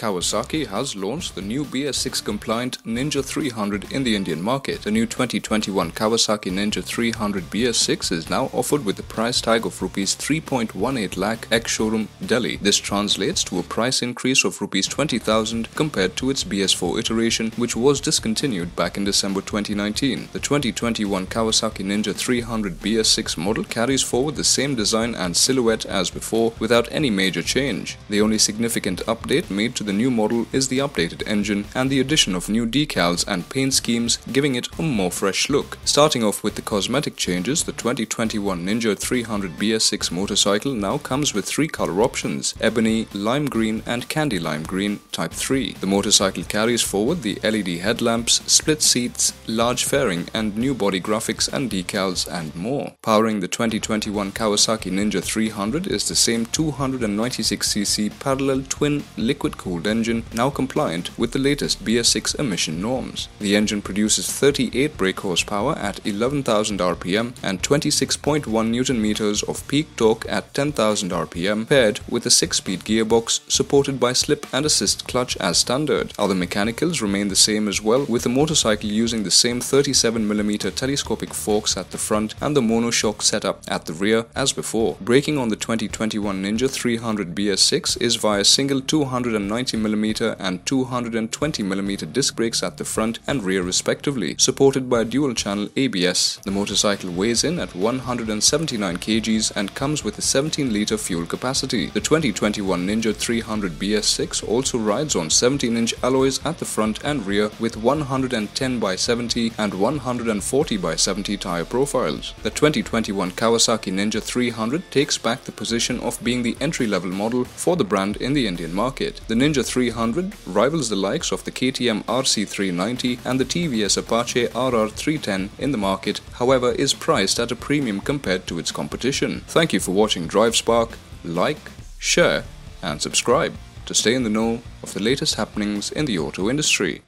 Kawasaki has launched the new BS6 compliant Ninja 300 in the Indian market. The new 2021 Kawasaki Ninja 300 BS6 is now offered with a price tag of rupees 3.18 lakh ex showroom Delhi. This translates to a price increase of rupees 20,000 compared to its BS4 iteration which was discontinued back in December 2019. The 2021 Kawasaki Ninja 300 BS6 model carries forward the same design and silhouette as before without any major change. The only significant update made to the the new model is the updated engine and the addition of new decals and paint schemes giving it a more fresh look. Starting off with the cosmetic changes, the 2021 Ninja 300 BS6 motorcycle now comes with three color options, ebony, lime green and candy lime green type 3. The motorcycle carries forward the LED headlamps, split seats, large fairing and new body graphics and decals and more. Powering the 2021 Kawasaki Ninja 300 is the same 296cc parallel twin liquid cooled engine, now compliant with the latest BS6 emission norms. The engine produces 38 brake horsepower at 11,000 rpm and 26.1 newton meters of peak torque at 10,000 rpm, paired with a 6-speed gearbox supported by slip and assist clutch as standard. Other mechanicals remain the same as well, with the motorcycle using the same 37mm telescopic forks at the front and the monoshock setup at the rear as before. Braking on the 2021 Ninja 300 BS6 is via single 290 180mm and 220mm disc brakes at the front and rear respectively, supported by dual channel ABS. The motorcycle weighs in at 179 kgs and comes with a 17 litre fuel capacity. The 2021 Ninja 300 BS6 also rides on 17 inch alloys at the front and rear with 110 by 70 and 140 by 70 tyre profiles. The 2021 Kawasaki Ninja 300 takes back the position of being the entry level model for the brand in the Indian market. The Ninja the 300 rivals the likes of the KTM RC390 and the TVS Apache RR310 in the market, however is priced at a premium compared to its competition. Thank you for watching DriveSpark, like, share and subscribe to stay in the know of the latest happenings in the auto industry.